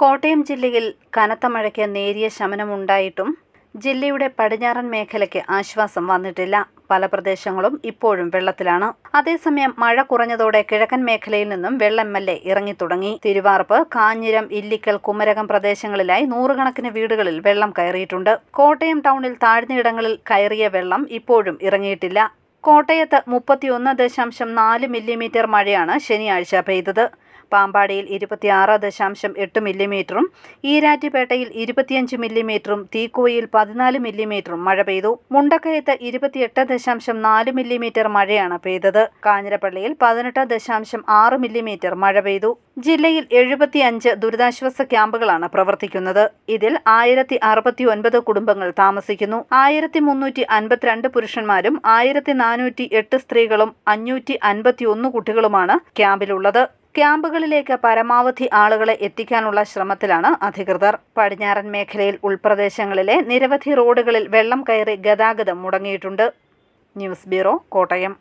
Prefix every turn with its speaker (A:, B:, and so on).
A: കോട്ടയം ജില്ലയിൽ കനത്ത മഴയ്ക്ക് നേരിയ ശമനമുണ്ടായിട്ടും ജില്ലയുടെ പടിഞ്ഞാറൻ മേഖലയ്ക്ക് ആശ്വാസം വന്നിട്ടില്ല പല പ്രദേശങ്ങളും ഇപ്പോഴും വെള്ളത്തിലാണ് അതേസമയം മഴ കുറഞ്ഞതോടെ കിഴക്കൻ മേഖലയിൽ നിന്നും വെള്ളം മെല്ലെ ഇറങ്ങിത്തുടങ്ങി തിരുവാർപ്പ് കാഞ്ഞിരം ഇല്ലിക്കൽ കുമരകം പ്രദേശങ്ങളിലായി നൂറുകണക്കിന് വീടുകളിൽ വെള്ളം കയറിയിട്ടുണ്ട് കോട്ടയം ടൗണിൽ താഴ്ന്നയിടങ്ങളിൽ കയറിയ വെള്ളം ഇപ്പോഴും ഇറങ്ങിയിട്ടില്ല കോട്ടയത്ത് മുപ്പത്തിയൊന്ന് ദശാംശം നാല് മില്ലിമീറ്റർ മഴയാണ് ശനിയാഴ്ച പെയ്തത് പാമ്പാടിയിൽ ഇരുപത്തിയാറ് ദശാംശം എട്ട് മില്ലിമീറ്ററും ഈരാറ്റുപേട്ടയിൽ ഇരുപത്തിയഞ്ച് മില്ലിമീറ്ററും തീക്കോയിൽ പതിനാല് മില്ലിമീറ്ററും മഴ പെയ്തു മുണ്ടക്കയത്ത് ഇരുപത്തിയെട്ട് ദശാംശം നാല് മില്ലിമീറ്റർ മഴയാണ് പെയ്തത് കാഞ്ഞിരപ്പള്ളിയിൽ പതിനെട്ട് ദശാംശം ആറ് മില്ലിമീറ്റർ മഴ പെയ്തു ജില്ലയിൽ എഴുപത്തിയഞ്ച് ദുരിതാശ്വാസ ക്യാമ്പുകളാണ് പ്രവർത്തിക്കുന്നത് ഇതിൽ ആയിരത്തി അറുപത്തി ഒൻപത് കുടുംബങ്ങൾ താമസിക്കുന്നു ആയിരത്തി മുന്നൂറ്റി അൻപത്തിരണ്ട് പുരുഷന്മാരും ആയിരത്തി നാനൂറ്റി എട്ട് സ്ത്രീകളും അഞ്ഞൂറ്റി അൻപത്തി ഒന്ന് കുട്ടികളുമാണ് ക്യാമ്പിലുള്ളത് ക്യാമ്പുകളിലേക്ക് പരമാവധി ആളുകളെ എത്തിക്കാനുള്ള ശ്രമത്തിലാണ് അധികൃതർ പടിഞ്ഞാറൻ മേഖലയിൽ ഉൾപ്രദേശങ്ങളിലെ നിരവധി റോഡുകളിൽ വെള്ളം കയറി ഗതാഗതം മുടങ്ങിയിട്ടുണ്ട് ന്യൂസ് ബ്യൂറോ കോട്ടയം